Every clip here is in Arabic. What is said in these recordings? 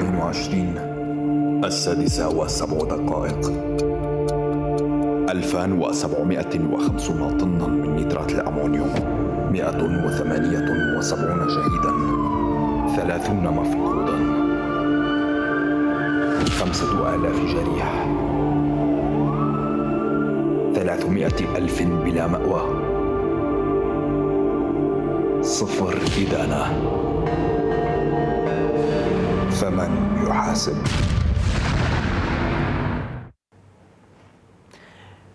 2020 السادسة وسبع دقائق 2750 طنا من نيترات الأمونيوم 178 شهيدا 30 مفقودا 5000 جريح 300 ألف بلا مأوى صفر إدانة فمن يحاسب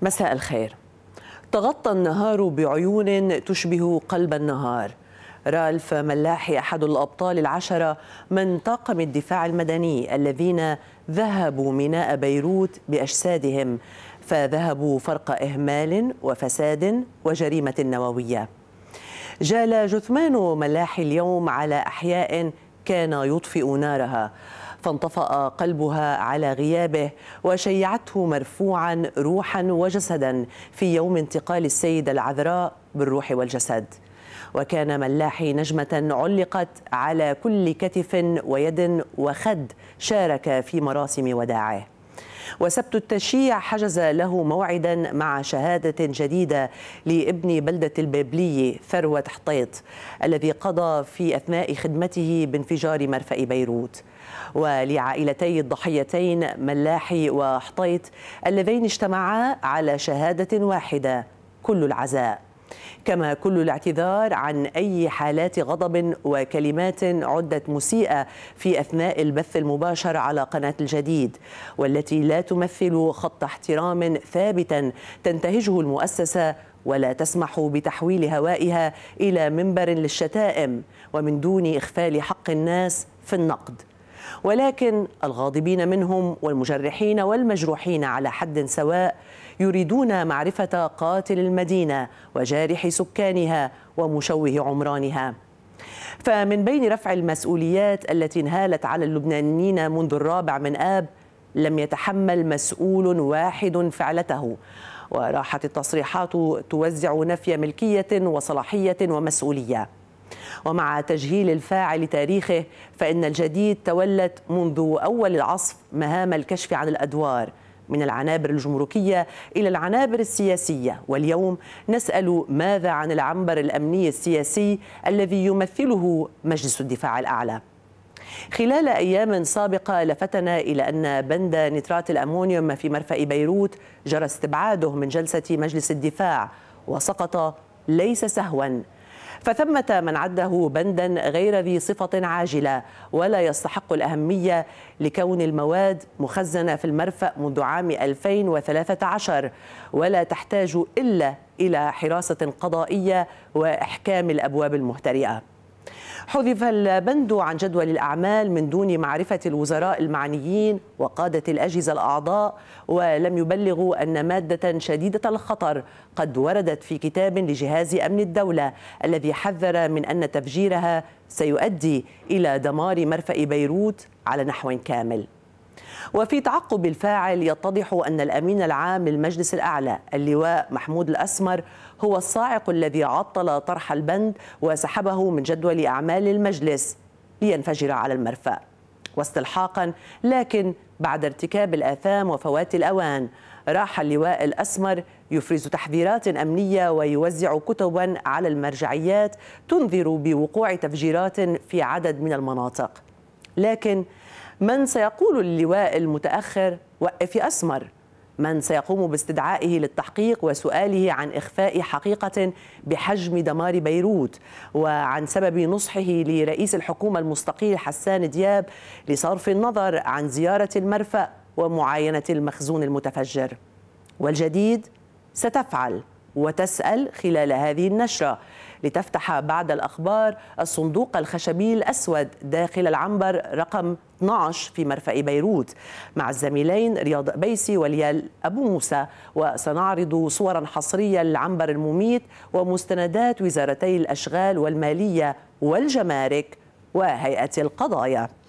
مساء الخير تغطى النهار بعيون تشبه قلب النهار رالف ملاحي أحد الأبطال العشرة من طاقم الدفاع المدني الذين ذهبوا ميناء بيروت بأجسادهم فذهبوا فرق إهمال وفساد وجريمة نووية جال جثمان ملاحي اليوم على أحياء كان يطفئ نارها فانطفأ قلبها على غيابه وشيعته مرفوعا روحا وجسدا في يوم انتقال السيدة العذراء بالروح والجسد وكان ملاحي نجمة علقت على كل كتف ويد وخد شارك في مراسم وداعه وسبت التشيع حجز له موعدا مع شهادة جديدة لابن بلدة البابلية ثروة حطيط الذي قضى في أثناء خدمته بانفجار مرفأ بيروت ولعائلتي الضحيتين ملاحي وحطيط اللذين اجتمعا على شهادة واحدة كل العزاء كما كل الاعتذار عن أي حالات غضب وكلمات عدت مسيئة في أثناء البث المباشر على قناة الجديد والتي لا تمثل خط احترام ثابتا تنتهجه المؤسسة ولا تسمح بتحويل هوائها إلى منبر للشتائم ومن دون إخفال حق الناس في النقد ولكن الغاضبين منهم والمجرحين والمجروحين على حد سواء يريدون معرفة قاتل المدينة وجارح سكانها ومشوه عمرانها فمن بين رفع المسؤوليات التي انهالت على اللبنانيين منذ الرابع من آب لم يتحمل مسؤول واحد فعلته وراحت التصريحات توزع نفي ملكية وصلاحية ومسؤولية ومع تجهيل الفاعل تاريخه فإن الجديد تولت منذ أول العصف مهام الكشف عن الأدوار من العنابر الجمركية إلى العنابر السياسية واليوم نسأل ماذا عن العنبر الأمني السياسي الذي يمثله مجلس الدفاع الأعلى خلال أيام سابقة لفتنا إلى أن بند نترات الأمونيوم في مرفأ بيروت جرى استبعاده من جلسة مجلس الدفاع وسقط ليس سهوا فثمة من عده بندا غير ذي صفة عاجلة ولا يستحق الأهمية لكون المواد مخزنة في المرفأ منذ عام 2013 ولا تحتاج إلا إلى حراسة قضائية وإحكام الأبواب المهترئة حذف البند عن جدول الأعمال من دون معرفة الوزراء المعنيين وقادة الأجهزة الأعضاء ولم يبلغوا أن مادة شديدة الخطر قد وردت في كتاب لجهاز أمن الدولة الذي حذر من أن تفجيرها سيؤدي إلى دمار مرفأ بيروت على نحو كامل وفي تعقب الفاعل يتضح أن الأمين العام للمجلس الأعلى اللواء محمود الأسمر هو الصاعق الذي عطل طرح البند وسحبه من جدول أعمال المجلس لينفجر على المرفأ واستلحاقا لكن بعد ارتكاب الآثام وفوات الأوان راح اللواء الأسمر يفرز تحذيرات أمنية ويوزع كتبا على المرجعيات تنذر بوقوع تفجيرات في عدد من المناطق لكن من سيقول للواء المتأخر وقف يا أسمر من سيقوم باستدعائه للتحقيق وسؤاله عن إخفاء حقيقة بحجم دمار بيروت وعن سبب نصحه لرئيس الحكومة المستقيل حسان دياب لصرف النظر عن زيارة المرفأ ومعاينة المخزون المتفجر والجديد ستفعل وتسأل خلال هذه النشرة لتفتح بعد الأخبار الصندوق الخشبي الأسود داخل العنبر رقم 12 في مرفأ بيروت مع الزميلين رياض بيسي وليال أبو موسى وسنعرض صورا حصرية للعنبر المميت ومستندات وزارتي الأشغال والمالية والجمارك وهيئة القضايا